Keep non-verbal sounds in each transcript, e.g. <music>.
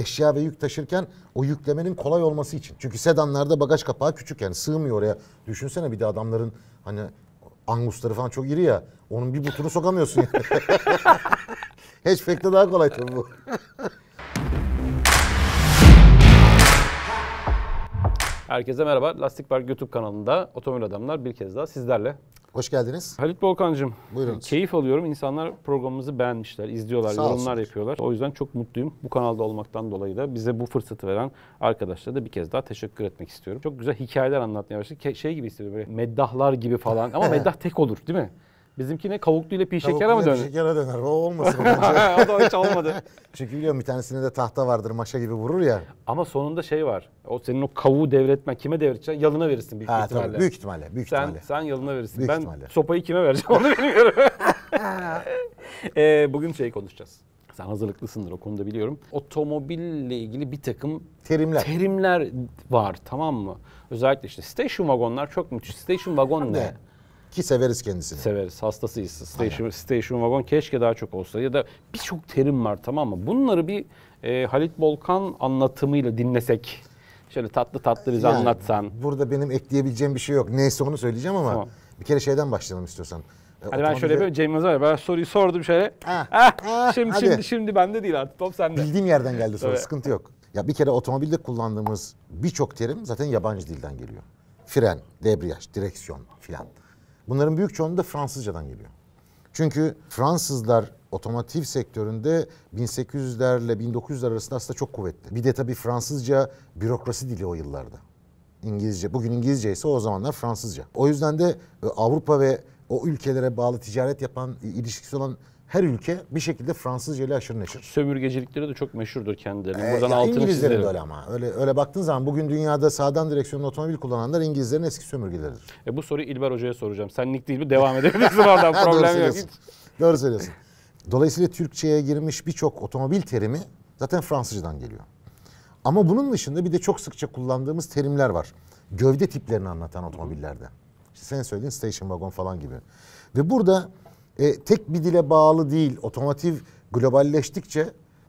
eşya ve yük taşırken o yüklemenin kolay olması için. Çünkü sedanlarda bagaj kapağı küçük yani sığmıyor oraya. Düşünsene bir de adamların hani angusları falan çok iri ya. Onun bir butunu sokamıyorsun. Yani. <laughs> Hatchback'te daha kolay tabii bu. Herkese merhaba. Lastik Park YouTube kanalında Otomobil Adamlar bir kez daha sizlerle. Hoş geldiniz. Halit Volkan'cığım. Buyurun. Keyif alıyorum. İnsanlar programımızı beğenmişler, izliyorlar, Sağ yorumlar olsun. yapıyorlar. O yüzden çok mutluyum. Bu kanalda olmaktan dolayı da bize bu fırsatı veren arkadaşlara da bir kez daha teşekkür etmek istiyorum. Çok güzel hikayeler anlatmaya başladık. Şey gibi istedim. böyle meddahlar gibi falan. Ama <laughs> meddah tek olur değil mi? Bizimki ne kavuklu ile pi şekere mi döner? şekere döner. O olmasın. <laughs> o da hiç olmadı. Çünkü biliyorum bir tanesinde de tahta vardır. Maşa gibi vurur ya. Ama sonunda şey var. O senin o kavuğu devretme. Kime devredeceksin? Yalına verirsin büyük ha, ihtimalle. Tabii, büyük ihtimalle. Büyük sen, ihtimalle. Sen yalına verirsin. Büyük ben ihtimalle. sopayı kime vereceğim onu bilmiyorum. <laughs> <laughs> e, bugün şey konuşacağız. Sen hazırlıklısındır o konuda biliyorum. Otomobille ilgili bir takım terimler. terimler var tamam mı? Özellikle işte station vagonlar çok müthiş. Station vagon ne? Ki severiz kendisini. Severiz. Hastasıyız. Station, station wagon keşke daha çok olsa. Ya da birçok terim var tamam mı? Bunları bir e, Halit Bolkan anlatımıyla dinlesek. Şöyle tatlı tatlı bize yani, anlatsan. Burada benim ekleyebileceğim bir şey yok. Neyse onu söyleyeceğim ama tamam. bir kere şeyden başlayalım istiyorsan. E, hani Otomobil... ben şöyle bir James var ben soruyu sordum şöyle. Ha, ah, ah, şimdi şimdi şimdi bende değil artık top sende. Bildiğim yerden geldi soru sıkıntı yok. Ya bir kere otomobilde kullandığımız birçok terim zaten yabancı dilden geliyor. Fren, debriyaj, direksiyon filan. Bunların büyük çoğunluğu da Fransızcadan geliyor. Çünkü Fransızlar otomotiv sektöründe 1800'lerle 1900'ler arasında aslında çok kuvvetli. Bir de tabii Fransızca bürokrasi dili o yıllarda. İngilizce, bugün İngilizce ise o zamanlar Fransızca. O yüzden de e, Avrupa ve o ülkelere bağlı ticaret yapan, ilişkisi olan her ülke bir şekilde Fransızca ile aşırı neşir. Sömürgecilikleri de çok meşhurdur kendilerinin. Ee, Buradan altını İngilizlerin çizerim. de öyle ama. Öyle, öyle baktığın zaman bugün dünyada sağdan direksiyonlu otomobil kullananlar İngilizlerin eski sömürgeleridir. E, bu soruyu İlber Hoca'ya soracağım. Senlik değil mi? Devam edebilirsin oradan. <laughs> Problem yok. Doğru söylüyorsun. Dolayısıyla Türkçe'ye girmiş birçok otomobil terimi zaten Fransızcadan geliyor. Ama bunun dışında bir de çok sıkça kullandığımız terimler var. Gövde tiplerini anlatan otomobillerde. İşte senin söylediğin station wagon falan gibi. Ve burada e, tek bir dile bağlı değil. Otomotiv globalleştikçe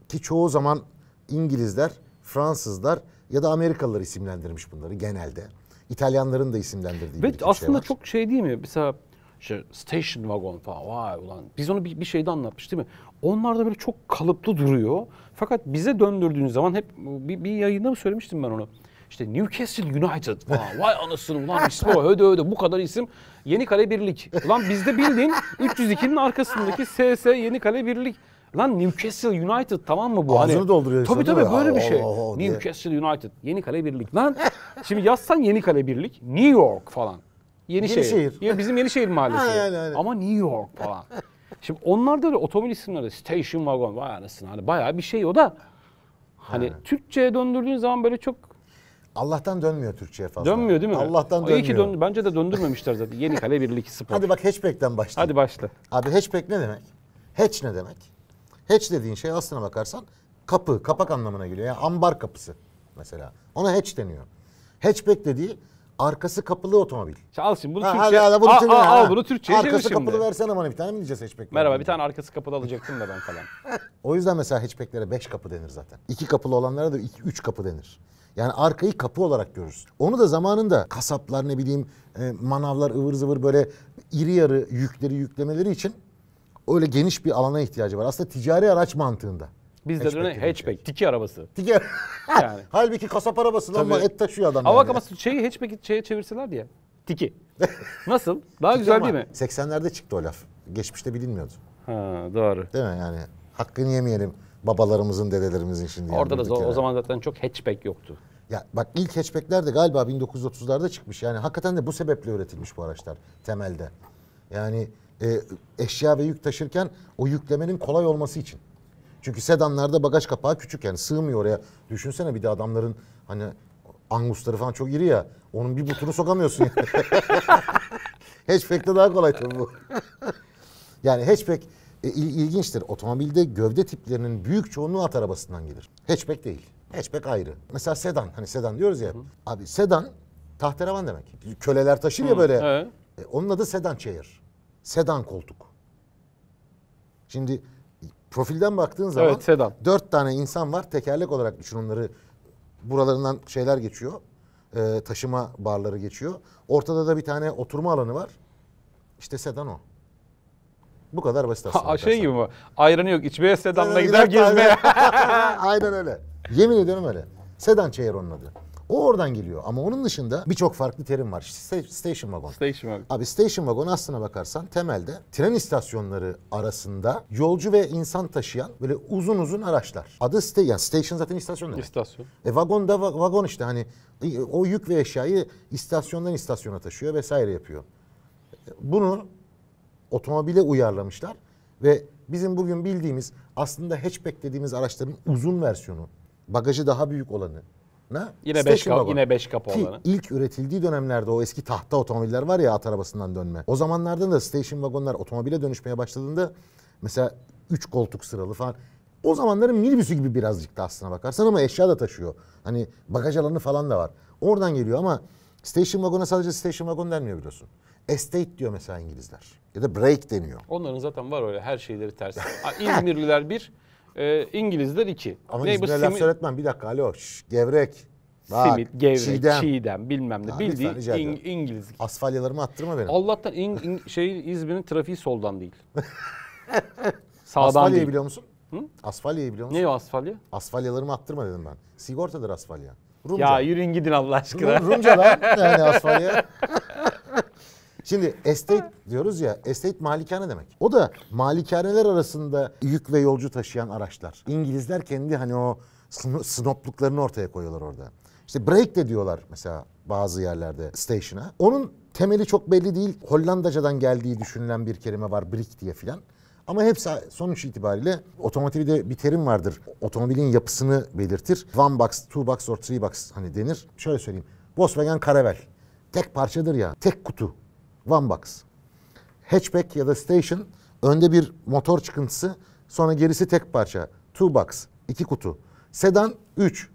ki çoğu zaman İngilizler, Fransızlar ya da Amerikalılar isimlendirmiş bunları genelde. İtalyanların da isimlendirdiği Ve bir şey var. Aslında çok şey değil mi? Mesela işte station wagon falan vay ulan biz onu bir, bir şeyde anlatmış değil mi? Onlar da böyle çok kalıplı duruyor. Fakat bize döndürdüğün zaman hep bir, bir yayında mı söylemiştim ben onu? İşte Newcastle United falan. Vay anasını ulan İspo öde öde bu kadar isim. Yeni Kale Birlik. Ulan bizde bildiğin 302'nin arkasındaki SS Kale Birlik. Lan Newcastle United tamam mı bu? Ağzını hani, dolduruyor. Tabii tabii böyle o, bir şey. O, o, Newcastle diye. United. Kale Birlik. Lan şimdi yazsan Kale Birlik. New York falan. Yeni şehir. Ya bizim Yenişehir mahallesi. <laughs> aynen, aynen. Ama New York falan. Şimdi onlar da otomobil isimleri station wagon vay anasını hani bayağı bir şey o da hani aynen. Türkçe'ye döndürdüğün zaman böyle çok Allah'tan dönmüyor Türkçe'ye fazla. Dönmüyor değil mi? Allah'tan o dönmüyor. İyi ki dön, bence de döndürmemişler zaten. Yeni <laughs> Kale Birlik Spor. Hadi bak hatchback'ten başla. Hadi başla. Abi hatchback ne demek? Hatch ne demek? Hatch dediğin şey aslına bakarsan kapı, kapak anlamına geliyor. Yani ambar kapısı mesela. Ona hatch deniyor. Hatchback dediği arkası kapılı otomobil. İşte al şimdi bunu ha, Türkçe. Al, al, bunu, Türkçe, al, al bunu Türkçe. çevir şimdi. Arkası kapılı versene bana bir tane mi diyeceğiz hatchback? Merhaba bir tane arkası kapılı alacaktım da ben falan. <laughs> o yüzden mesela hatchbacklere beş kapı denir zaten. İki kapılı olanlara da iki, üç kapı denir. Yani arkayı kapı olarak görürüz. Onu da zamanında kasaplar ne bileyim e, manavlar ıvır zıvır böyle iri yarı yükleri yüklemeleri için öyle geniş bir alana ihtiyacı var. Aslında ticari araç mantığında. Bizde hatchback, dönem hatchback, tiki arabası. Tiki <laughs> yani. Halbuki kasap arabası Tabii. ama et taşıyor adam. Ama bak ama şeyi hatchback'i şeye çevirseler diye. Tiki. <laughs> Nasıl? Daha tiki güzel değil mi? 80'lerde çıktı o laf. Geçmişte bilinmiyordu. Ha, doğru. Değil mi yani? Hakkını yemeyelim. Babalarımızın, dedelerimizin şimdi. Orada da o zaman zaten çok hatchback yoktu. Ya bak ilk hatchbackler de galiba 1930'larda çıkmış. Yani hakikaten de bu sebeple üretilmiş bu araçlar temelde. Yani e, eşya ve yük taşırken o yüklemenin kolay olması için. Çünkü sedanlarda bagaj kapağı küçük yani sığmıyor oraya. Düşünsene bir de adamların hani angusları falan çok iri ya. Onun bir butunu sokamıyorsun yani. <laughs> hatchback'te daha kolay tabii bu. yani hatchback e, ilginçtir. Otomobilde gövde tiplerinin büyük çoğunluğu at arabasından gelir. Hatchback değil. Hatchback ayrı. Mesela sedan. Hani sedan diyoruz ya. Hı. Abi sedan tahterevan demek. Köleler taşır Hı. ya böyle. E, onun adı sedan chair. Sedan koltuk. Şimdi profilden baktığın zaman evet, sedan. dört tane insan var. Tekerlek olarak düşün onları. Buralarından şeyler geçiyor. E, taşıma barları geçiyor. Ortada da bir tane oturma alanı var. İşte sedan o. Bu kadar basit aslında. Ha, şey gibi mi? Ayranı yok içmeye sedanla gider, gider gezmeye. <laughs> Aynen öyle. Yemin ediyorum öyle. Sedan çayır onun adı. O oradan geliyor ama onun dışında birçok farklı terim var. Station wagon. Station wagon. Abi station wagon aslına bakarsan temelde tren istasyonları arasında yolcu ve insan taşıyan böyle uzun uzun araçlar. Adı sta yani station zaten istasyon demek. İstasyon. E vagon da vagon işte hani o yük ve eşyayı istasyondan istasyona taşıyor vesaire yapıyor. E, bunu otomobile uyarlamışlar ve bizim bugün bildiğimiz aslında hatchback dediğimiz araçların uzun versiyonu, bagajı daha büyük olanı, ne? yine 5 kap, yine 5 kap olanı. İlk üretildiği dönemlerde o eski tahta otomobiller var ya at arabasından dönme. O zamanlarda da station wagonlar otomobile dönüşmeye başladığında mesela 3 koltuk sıralı falan o zamanların minibüsü gibi birazcık da aslına bakarsan ama eşya da taşıyor. Hani bagaj alanı falan da var. Oradan geliyor ama station wagon'a sadece station wagon denmiyor biliyorsun estate diyor mesela İngilizler. Ya da break deniyor. Onların zaten var öyle her şeyleri ters. <laughs> İzmirliler bir, e, İngilizler iki. Ama ne, İzmir'e laf söyletmem bir dakika alo şş, gevrek. Bak, simit, gevrek, çiğdem, çiğdem bilmem ne. Ha, Bildiğin in, İngiliz. Asfalyalarımı attırma benim. Allah'tan in, in, <laughs> şey İzmir'in trafiği soldan değil. <laughs> Sağdan Asfalya'yı değil. biliyor musun? Hı? Asfalya'yı biliyor musun? Ne o asfalya? Asfalyalarımı attırma dedim ben. Sigortadır asfalya. Rumca. Ya yürüyün gidin Allah aşkına. Rumca lan yani asfalya. Şimdi estate diyoruz ya estate malikane demek. O da malikaneler arasında yük ve yolcu taşıyan araçlar. İngilizler kendi hani o snopluklarını ortaya koyuyorlar orada. İşte break de diyorlar mesela bazı yerlerde station'a. Onun temeli çok belli değil. Hollandacadan geldiği düşünülen bir kelime var brick diye filan. Ama hepsi sonuç itibariyle otomotivde bir terim vardır. Otomobilin yapısını belirtir. One box, two box or three box hani denir. Şöyle söyleyeyim. Volkswagen Caravelle. Tek parçadır ya. Tek kutu. One box. Hatchback ya da station önde bir motor çıkıntısı sonra gerisi tek parça. Two box. iki kutu. Sedan 3.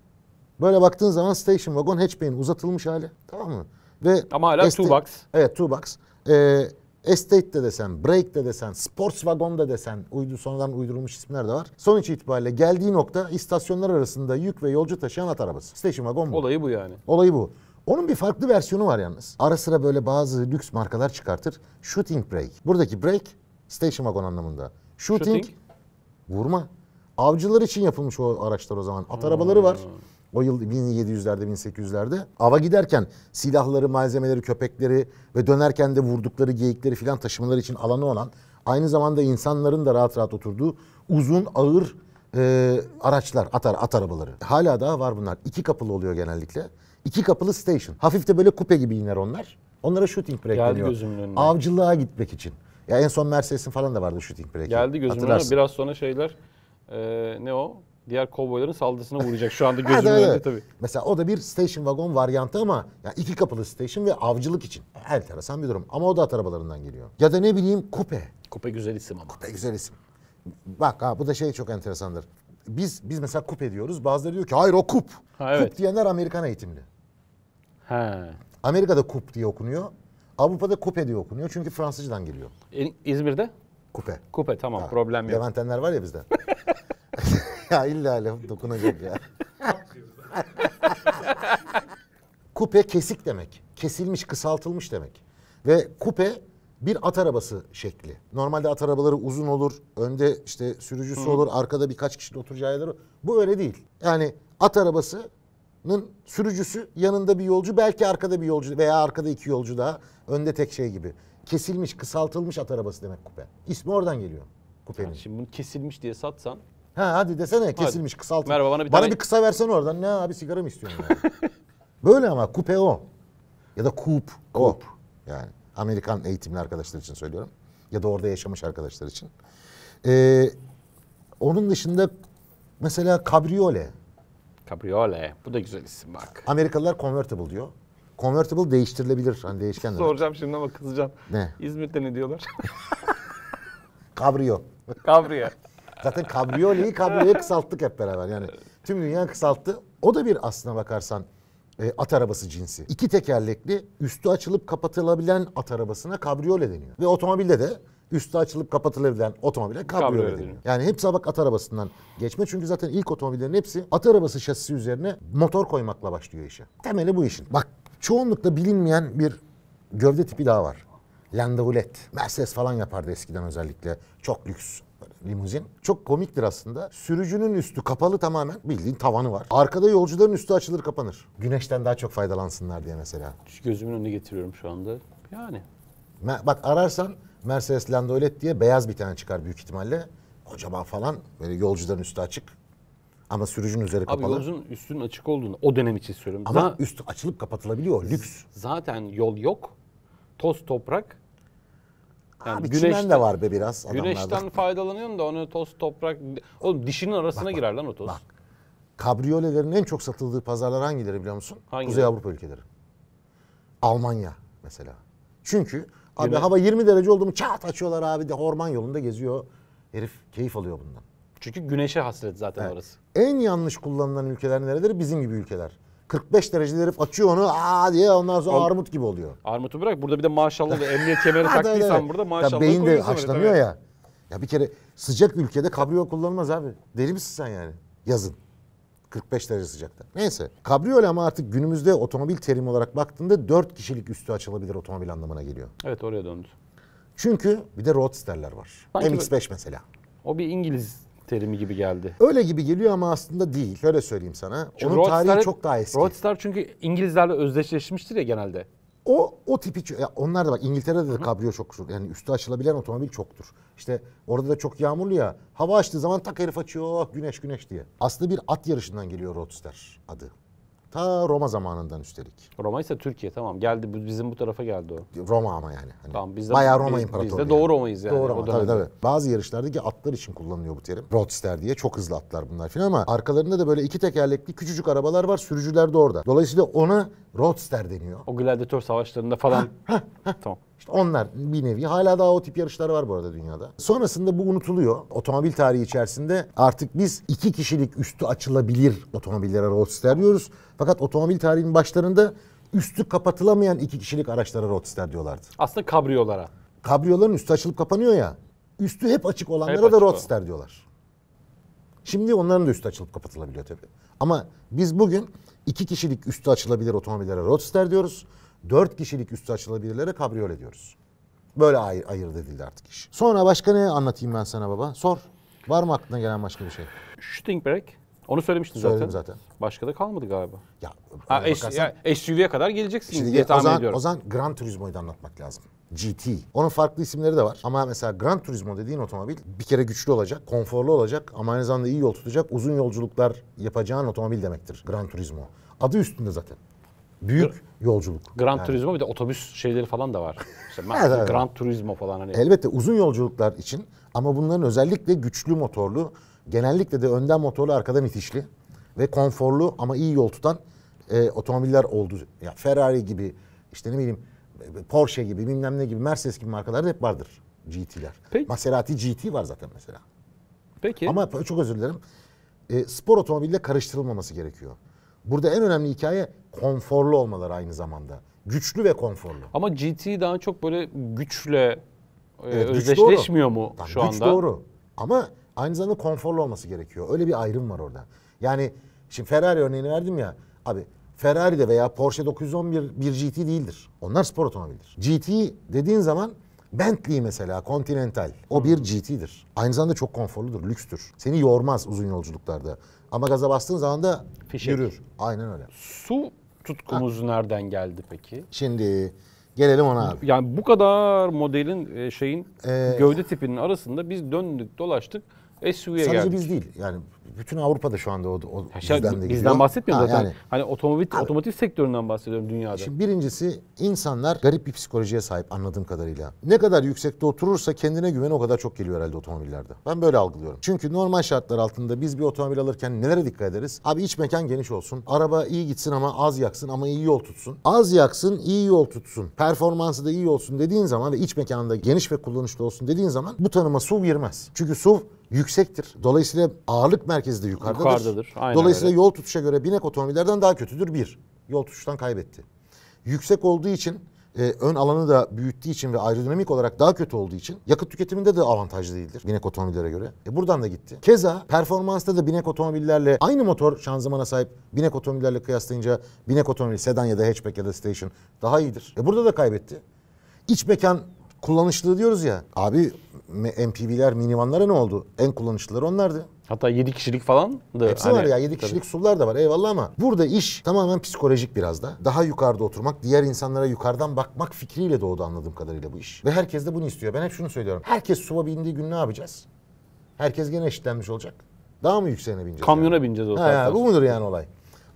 Böyle baktığın zaman station wagon hatchback'in uzatılmış hali. Tamam mı? Ve Ama hala two box. Evet two box. Ee, Estate de desen, Break de desen, Sports Wagon da desen, uydu, sonradan uydurulmuş isimler de var. Sonuç itibariyle geldiği nokta istasyonlar arasında yük ve yolcu taşıyan at arabası. Station Wagon bu. Olayı bu yani. Olayı bu. Onun bir farklı versiyonu var yalnız. Ara sıra böyle bazı lüks markalar çıkartır. Shooting break. Buradaki break station wagon anlamında. Shooting, Shooting. vurma. Avcılar için yapılmış o araçlar o zaman. At arabaları var. Hmm. O yıl 1700'lerde 1800'lerde ava giderken silahları, malzemeleri, köpekleri ve dönerken de vurdukları geyikleri filan taşımaları için alanı olan aynı zamanda insanların da rahat rahat oturduğu uzun ağır e, araçlar, at, at arabaları. Hala daha var bunlar. İki kapılı oluyor genellikle. İki kapılı station. Hafif de böyle kupe gibi iner onlar. Onlara shooting break Geldi deniyor. gözümün önüne. Avcılığa gitmek için. Ya en son Mercedes'in falan da vardı shooting break'i. Geldi gözümün önüne. Biraz sonra şeyler e, ne o? Diğer kovboyların saldırısına vuracak şu anda <laughs> gözümün önünde tabii. Mesela o da bir station wagon varyantı ama ya iki kapılı station ve avcılık için. Enteresan bir durum. Ama o da at arabalarından geliyor. Ya da ne bileyim kupe. Kupe güzel isim ama. Kupe güzel isim. Bak ha bu da şey çok enteresandır. Biz biz mesela kup diyoruz. Bazıları diyor ki hayır o kup. Ha, evet. Kup diyenler Amerikan eğitimli. He. Amerika'da kup diye okunuyor. Avrupa'da kupe diye okunuyor çünkü Fransızcadan geliyor. E, İzmir'de? Kupe. Kupe tamam ha. problem yok. Levantenler var ya bizde. <laughs> ya illa laf dokunacak ya. <laughs> kupe kesik demek. Kesilmiş, kısaltılmış demek. Ve kupe bir at arabası şekli. Normalde at arabaları uzun olur. Önde işte sürücüsü Hı. olur. Arkada birkaç kişinin oturacağı yerler olur. Bu öyle değil. Yani at arabası Nın sürücüsü yanında bir yolcu belki arkada bir yolcu veya arkada iki yolcu daha önde tek şey gibi. Kesilmiş kısaltılmış at arabası demek kupe. İsmi oradan geliyor kupenin. Yani şimdi bunu kesilmiş diye satsan. Ha hadi desene kesilmiş hadi. kısaltılmış. Merhaba bana bir bana bir kısa versen oradan ne abi sigara mı istiyorsun? Yani? <laughs> Böyle ama kupe o. Ya da kup. Kup. Yani Amerikan eğitimli arkadaşlar için söylüyorum. Ya da orada yaşamış arkadaşlar için. Ee, onun dışında mesela kabriyole. Cabriolet. Bu da güzel isim bak. Amerikalılar convertible diyor. Convertible değiştirilebilir. Hani değişken Soracağım şimdi ama kızacağım. Ne? İzmir'de ne diyorlar? <laughs> Cabrio. Cabrio. Zaten kabrioleyi kabrioya kısalttık hep beraber. Yani tüm dünya kısalttı. O da bir aslına bakarsan e, at arabası cinsi. İki tekerlekli, üstü açılıp kapatılabilen at arabasına kabriyole deniyor. Ve otomobilde de üstü açılıp kapatılabilen otomobile kabriyo deniyor. Yani hepsi bak at arabasından geçme. Çünkü zaten ilk otomobillerin hepsi at arabası şasisi üzerine motor koymakla başlıyor işe. Temeli bu işin. Bak çoğunlukla bilinmeyen bir gövde tipi daha var. Landaulet Mercedes falan yapardı eskiden özellikle. Çok lüks limuzin. Çok komiktir aslında. Sürücünün üstü kapalı tamamen. Bildiğin tavanı var. Arkada yolcuların üstü açılır kapanır. Güneşten daha çok faydalansınlar diye mesela. Gözümün önüne getiriyorum şu anda. Yani. Bak ararsan Mercedes Landolet diye beyaz bir tane çıkar büyük ihtimalle. Kocaman falan böyle yolcuların üstü açık. Ama sürücünün üzeri Abi kapalı. yolcunun üstünün açık olduğunu o dönem için söylüyorum. Ama Daha, üstü açılıp kapatılabiliyor lüks. zaten yol yok. Toz toprak. Yani Abi çimen de var be biraz adamlarda. Güneşten <laughs> faydalanıyorsun da onu toz toprak. Oğlum dişinin arasına Bak, bak, girer lan o toz. Bak kabriyolelerin en çok satıldığı pazarlar hangileri biliyor musun? Hangileri? Kuzey Avrupa ülkeleri. Almanya mesela. Çünkü Abi Yine... hava 20 derece oldu mu çat açıyorlar abi de orman yolunda geziyor. Herif keyif alıyor bundan. Çünkü güneşe hasret zaten evet. orası. En yanlış kullanılan ülkeler nereleri? Bizim gibi ülkeler. 45 derecede herif açıyor onu aa diye ondan sonra Al, armut gibi oluyor. Armutu bırak burada bir de maşallah da emniyet kemeri <laughs> taktıysan burada maşallah Tabii beyin de haşlanıyor ya. Ya bir kere sıcak ülkede kabriyo kullanılmaz abi. Deli misin sen yani? Yazın. 45 derece sıcakta. Neyse. Kabriyole ama artık günümüzde otomobil terimi olarak baktığında 4 kişilik üstü açılabilir otomobil anlamına geliyor. Evet oraya döndü. Çünkü bir de roadsterler var. Sanki MX-5 böyle, mesela. O bir İngiliz terimi gibi geldi. Öyle gibi geliyor ama aslında değil. Öyle söyleyeyim sana. Çünkü Onun roadster, tarihi çok daha eski. Roadster çünkü İngilizlerle özdeşleşmiştir ya genelde. O o tipi ya onlar da bak İngiltere'de de kabriyo çok kusur. Yani üstü açılabilen otomobil çoktur. İşte orada da çok yağmurlu ya. Hava açtığı zaman tak herif açıyor. Oh, güneş güneş diye. aslında bir at yarışından geliyor Roadster adı. Ta Roma zamanından üstelik. Roma ise Türkiye tamam. Geldi bizim bu tarafa geldi o. Roma ama yani. Hani tamam, biz de, bayağı Roma biz, İmparatorluğu. Biz de yani. Doğu Roma'yız yani. Doğu Roma tabii tabii. Bazı yarışlardaki atlar için kullanılıyor bu terim. Roadster diye çok hızlı atlar bunlar filan ama arkalarında da böyle iki tekerlekli küçücük arabalar var. Sürücüler de orada. Dolayısıyla ona Roadster deniyor. O gladyatör savaşlarında falan. tamam. İşte onlar bir nevi. Hala daha o tip yarışlar var bu arada dünyada. Sonrasında bu unutuluyor. Otomobil tarihi içerisinde artık biz iki kişilik üstü açılabilir otomobillere Roadster diyoruz. Fakat otomobil tarihinin başlarında üstü kapatılamayan iki kişilik araçlara Roadster diyorlardı. Aslında kabriyolara. Kabriyoların üstü açılıp kapanıyor ya. Üstü hep açık olanlara hep da açık Roadster o. diyorlar. Şimdi onların da üstü açılıp kapatılabiliyor tabii. Ama biz bugün iki kişilik üstü açılabilir otomobillere Roadster diyoruz. Dört kişilik üstü açılabilirlere kabriyole diyoruz. Böyle ayır, ayırt edildi artık iş. Sonra başka ne anlatayım ben sana baba? Sor. Var mı aklına gelen başka bir şey? Shooting Brake. Onu söylemiştin zaten. Söyledim zaten. Başka da kalmadı galiba. Ya, ha, bakarsan, ya SUV'ye kadar geleceksin şimdi diye tahmin Ozan, ediyorum. O zaman Gran Turismo'yu da anlatmak lazım. GT. Onun farklı isimleri de var. Ama mesela Gran Turismo dediğin otomobil bir kere güçlü olacak, konforlu olacak ama aynı zamanda iyi yol tutacak, uzun yolculuklar yapacağın otomobil demektir Gran Turismo. Adı üstünde zaten. Büyük Gr- yolculuk. Gran yani. Turismo bir de otobüs şeyleri falan da var. İşte <laughs> evet. Gran Turismo falan hani. Elbette uzun yolculuklar için ama bunların özellikle güçlü motorlu genellikle de önden motorlu arkadan itişli ve konforlu ama iyi yol tutan e, otomobiller oldu. Ya yani Ferrari gibi işte ne bileyim Porsche gibi bilmem ne gibi Mercedes gibi markalarda hep vardır GT'ler. Peki. Maserati GT var zaten mesela. Peki. Ama çok özür dilerim. E, spor otomobille karıştırılmaması gerekiyor. Burada en önemli hikaye konforlu olmaları aynı zamanda. Güçlü ve konforlu. Ama GT daha çok böyle güçle e, evet, özdeşleşmiyor mu şu anda? Güç doğru. Ama Aynı zamanda konforlu olması gerekiyor. Öyle bir ayrım var orada. Yani şimdi Ferrari örneğini verdim ya. Abi Ferrari de veya Porsche 911 bir GT değildir. Onlar spor otomobildir. GT dediğin zaman Bentley mesela Continental o bir GT'dir. Aynı zamanda çok konforludur, lükstür. Seni yormaz uzun yolculuklarda. Ama gaza bastığın zaman da Fişek. yürür. Aynen öyle. Su tutkumuz ha. nereden geldi peki? Şimdi gelelim ona abi. Yani bu kadar modelin e, şeyin ee, gövde tipinin arasında biz döndük dolaştık. E, SUV'ye Sadece geldik. biz değil. Yani bütün Avrupa'da şu anda o, o ya bizden de gidiyor. Bizden bahsetmiyorum ha, zaten. Yani. Hani otomobil Abi, otomotiv sektöründen bahsediyorum dünyada. Şimdi birincisi insanlar garip bir psikolojiye sahip anladığım kadarıyla. Ne kadar yüksekte oturursa kendine güven o kadar çok geliyor herhalde otomobillerde. Ben böyle algılıyorum. Çünkü normal şartlar altında biz bir otomobil alırken nelere dikkat ederiz? Abi iç mekan geniş olsun. Araba iyi gitsin ama az yaksın ama iyi yol tutsun. Az yaksın, iyi yol tutsun. Performansı da iyi olsun dediğin zaman ve iç mekanında geniş ve kullanışlı olsun dediğin zaman bu tanıma SUV girmez. Çünkü SUV yüksektir. Dolayısıyla ağırlık merkezi de yukarıdadır. yukarıdadır. Aynen Dolayısıyla öyle. yol tutuşa göre binek otomobillerden daha kötüdür bir. Yol tutuştan kaybetti. Yüksek olduğu için e, ön alanı da büyüttüğü için ve aerodinamik olarak daha kötü olduğu için yakıt tüketiminde de avantajlı değildir binek otomobillere göre. E, buradan da gitti. Keza performansta da binek otomobillerle aynı motor şanzımana sahip binek otomobillerle kıyaslayınca binek otomobil sedan ya da hatchback ya da station daha iyidir. E, burada da kaybetti. İç mekan kullanışlı diyoruz ya. Abi MPV'ler, minivanlara ne oldu? En kullanışlıları onlardı. Hatta 7 kişilik falan da. Hepsi hani, var ya 7 kişilik tabii. sular da var eyvallah ama burada iş tamamen psikolojik biraz da. Daha yukarıda oturmak, diğer insanlara yukarıdan bakmak fikriyle doğdu anladığım kadarıyla bu iş. Ve herkes de bunu istiyor. Ben hep şunu söylüyorum. Herkes suva bindiği gün ne yapacağız? Herkes gene eşitlenmiş olacak. Daha mı yükseğine bineceğiz? Kamyona yani? bineceğiz o ha, Bu mudur yani olay?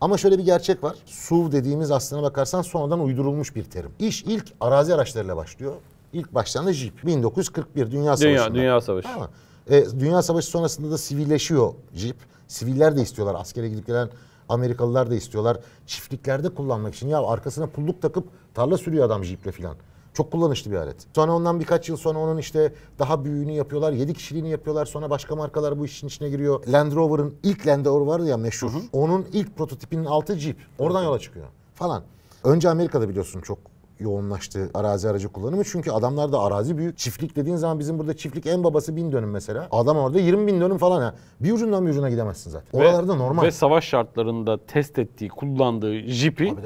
Ama şöyle bir gerçek var. SUV dediğimiz aslına bakarsan sonradan uydurulmuş bir terim. İş ilk arazi araçlarıyla başlıyor. İlk baştan da jip. 1941 Dünya Savaşı. Dünya, Dünya Savaşı. Tamam. E, Dünya Savaşı sonrasında da sivilleşiyor jip. Siviller de istiyorlar. Askere gidip gelen Amerikalılar da istiyorlar. Çiftliklerde kullanmak için. Ya arkasına pulluk takıp tarla sürüyor adam jiple filan. Çok kullanışlı bir alet. Sonra ondan birkaç yıl sonra onun işte daha büyüğünü yapıyorlar. yedi kişiliğini yapıyorlar. Sonra başka markalar bu işin içine giriyor. Land Rover'ın ilk Land Rover vardı ya meşhur. Hı hı. Onun ilk prototipinin altı Jeep. Oradan yola çıkıyor falan. Önce Amerika'da biliyorsun çok yoğunlaştı arazi aracı kullanımı. Çünkü adamlar da arazi büyük. Çiftlik dediğin zaman bizim burada çiftlik en babası bin dönüm mesela. Adam orada 20 bin dönüm falan ya. Bir ucundan bir ucuna gidemezsin zaten. Oralarda ve, normal. Ve savaş şartlarında test ettiği, kullandığı jipi Abi,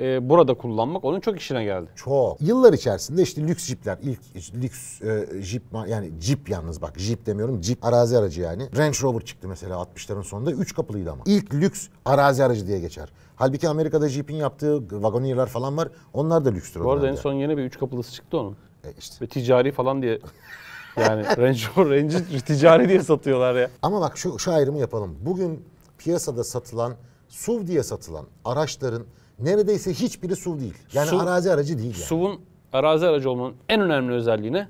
e, burada kullanmak onun çok işine geldi. Çok. Yıllar içerisinde işte lüks jipler ilk lüks e, jip yani jip yalnız bak jip demiyorum jip arazi aracı yani. Range Rover çıktı mesela 60'ların sonunda 3 kapılıydı ama. İlk lüks arazi aracı diye geçer. Halbuki Amerika'da Jeep'in yaptığı vagonierler falan var. Onlar da lükstür. Bu arada en son yeni bir 3 kapılısı çıktı onun. E işte. Ve ticari falan diye yani <laughs> Range Rover Range ticari diye satıyorlar ya. Ama bak şu, şu ayrımı yapalım. Bugün piyasada satılan SUV diye satılan araçların neredeyse hiçbiri su değil. Yani SUV, arazi aracı değil yani. SUV'un arazi aracı olmanın en önemli özelliğine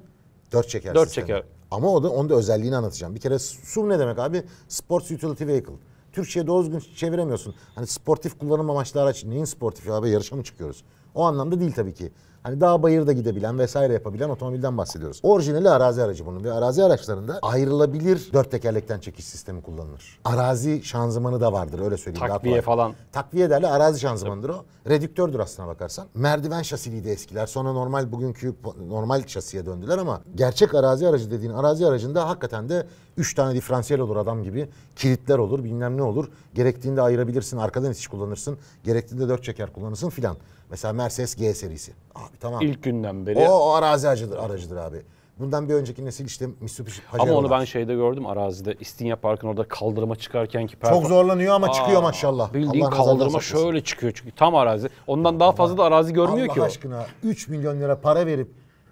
dört çeker dört sistemi. çeker. Ama o da onun da özelliğini anlatacağım. Bir kere su ne demek abi? Sports Utility Vehicle. Türkçe'ye doğru düzgün çeviremiyorsun. Hani sportif kullanım amaçlı araç neyin sportifi abi yarışa mı çıkıyoruz? O anlamda değil tabii ki. Hani dağ bayırda gidebilen vesaire yapabilen otomobilden bahsediyoruz. Orijinali arazi aracı bunun ve arazi araçlarında ayrılabilir dört tekerlekten çekiş sistemi kullanılır. Arazi şanzımanı da vardır öyle söyleyeyim. Takviye daha falan. Takviye derler arazi şanzımanıdır o. Redüktördür aslına bakarsan. Merdiven şasiliydi eskiler. Sonra normal bugünkü normal şasiye döndüler ama gerçek arazi aracı dediğin arazi aracında hakikaten de 3 tane diferansiyel olur adam gibi. Kilitler olur bilmem ne olur. Gerektiğinde ayırabilirsin arkadan itiş kullanırsın. Gerektiğinde dört çeker kullanırsın filan. Mesela Mercedes G serisi. Abi tamam. İlk günden beri. O, o arazi aracıdır, aracıdır abi. Bundan bir önceki nesil işte Mitsubishi Pajero Ama onu ben şeyde gördüm arazide. İstinye Park'ın orada kaldırıma çıkarken ki Çok zorlanıyor ama Aa, çıkıyor maşallah. Bildiğin Allah kaldırıma şöyle çıkıyor çünkü tam arazi. Ondan daha fazla da arazi görmüyor Allah ki o. aşkına 3 milyon lira para verip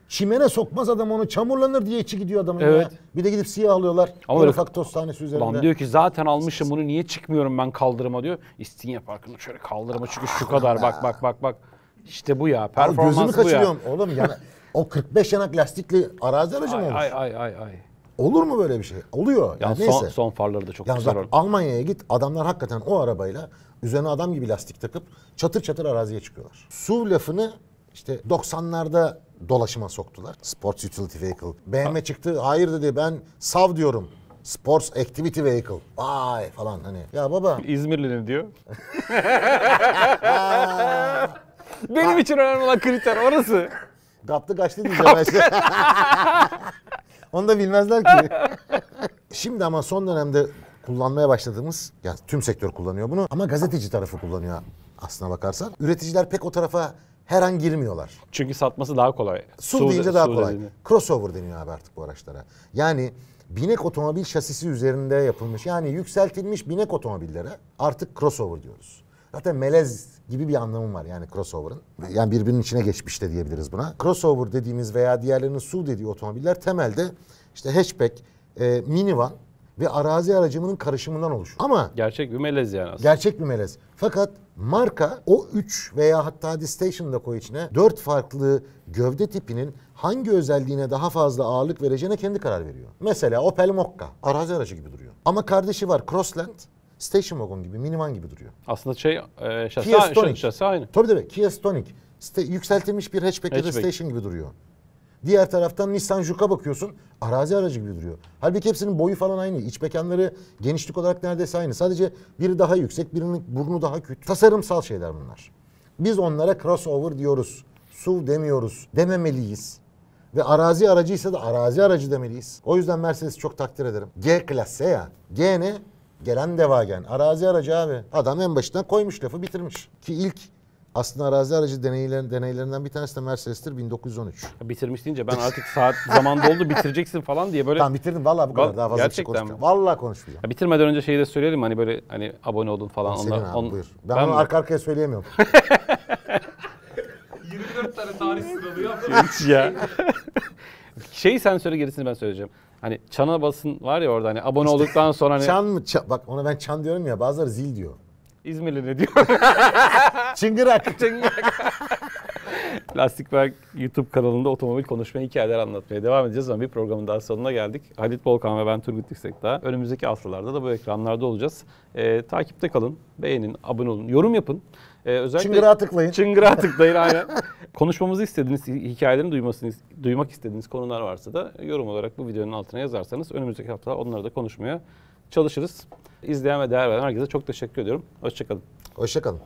Çimene sokmaz adam onu çamurlanır diye içi gidiyor adamın evet. ya. Bir de gidip siyah alıyorlar. Ama öyle, ufak toz tanesi üzerinde. Lan diyor ki zaten almışım bunu niye çıkmıyorum ben kaldırıma diyor. İstinye Parkı'nı şöyle kaldırıma çünkü şu ah, kadar bak bak bak bak. İşte bu ya performans Abi gözümü bu ya. oğlum yani o 45 yanak lastikli arazi aracı mı olur? Ay ay ay ay. Olur mu böyle bir şey? Oluyor. Ya yani son, neyse. son farları da çok ya güzel oldu. Almanya'ya git adamlar hakikaten o arabayla üzerine adam gibi lastik takıp çatır çatır araziye çıkıyorlar. Su lafını işte 90'larda dolaşıma soktular. Sports Utility Vehicle. BMW ha. çıktı. Hayır dedi ben sav diyorum. Sports Activity Vehicle. Vay falan hani. Ya baba. İzmirli'nin diyor. <laughs> Benim ha. için önemli olan kriter orası. Kaptı kaçtı diyeceğim. Kaptı. <laughs> Onu da bilmezler ki. Şimdi ama son dönemde kullanmaya başladığımız, yani tüm sektör kullanıyor bunu ama gazeteci tarafı kullanıyor aslına bakarsan. Üreticiler pek o tarafa her an girmiyorlar. Çünkü satması daha kolay. Su SUV deyince daha kolay. Crossover deniyor abi artık bu araçlara. Yani binek otomobil şasisi üzerinde yapılmış yani yükseltilmiş binek otomobillere artık crossover diyoruz. Zaten melez gibi bir anlamı var yani crossover'ın. Yani birbirinin içine geçmiş de diyebiliriz buna. Crossover dediğimiz veya diğerlerinin SUV dediği otomobiller temelde işte hatchback, e, minivan ve arazi aracımının karışımından oluşur. Ama gerçek bir melez yani aslında. Gerçek bir melez. Fakat marka o 3 veya hatta hadi station da koy içine 4 farklı gövde tipinin hangi özelliğine daha fazla ağırlık vereceğine kendi karar veriyor. Mesela Opel Mokka arazi aracı gibi duruyor. Ama kardeşi var Crossland station wagon gibi, minivan gibi duruyor. Aslında şey, e, şasi, Kia Stonic. şasi aynı. Tabii tabii Kia Stonic. Ste- yükseltilmiş bir hatchback, hatchback. ya da station gibi duruyor. Diğer taraftan Nissan Juke'a bakıyorsun. Arazi aracı gibi duruyor. Halbuki hepsinin boyu falan aynı. İç mekanları genişlik olarak neredeyse aynı. Sadece biri daha yüksek, birinin burnu daha küt. Tasarımsal şeyler bunlar. Biz onlara crossover diyoruz. SUV demiyoruz. Dememeliyiz. Ve arazi aracıysa da arazi aracı demeliyiz. O yüzden Mercedes'i çok takdir ederim. G klase ya. G ne? Gelen deva gelen. Arazi aracı abi. Adam en başından koymuş lafı bitirmiş. Ki ilk aslında arazi aracı deneyler, deneylerinden bir tanesi de Mercedes'tir 1913. Bitirmiş deyince ben artık saat <laughs> zaman doldu bitireceksin falan diye böyle... Tamam bitirdim valla bu kadar Val- daha fazla bir şey konuşmayacağım. Valla konuşmayacağım. Ya bitirmeden önce şeyi de söyleyelim hani böyle hani abone olun falan. Senin onlar, abi on... buyur. Ben, ben onu arka arkaya söyleyemiyorum. 24 <laughs> tane tarih sıralıyor. <laughs> Hiç ya. şey sen söyle gerisini ben söyleyeceğim. Hani çana basın var ya orada hani abone olduktan sonra hani... Çan mı? Ça- Bak ona ben çan diyorum ya bazıları zil diyor. İzmirli ne diyor? Çıngırak. <laughs> Çıngırak. Lastik Berk YouTube kanalında otomobil konuşma hikayeler anlatmaya devam edeceğiz ama bir programın daha sonuna geldik. Halit Bolkan ve ben Turgut Yüksek daha. Önümüzdeki haftalarda da bu ekranlarda olacağız. Ee, takipte kalın, beğenin, abone olun, yorum yapın. Ee, özellikle çıngırağa tıklayın. Çıngırağa <laughs> tıklayın aynen. Konuşmamızı istediğiniz, hikayelerini duymasını, duymak istediğiniz konular varsa da yorum olarak bu videonun altına yazarsanız önümüzdeki hafta onları da konuşmaya çalışırız. İzleyen ve değer veren herkese çok teşekkür ediyorum. Hoşçakalın. Hoşçakalın.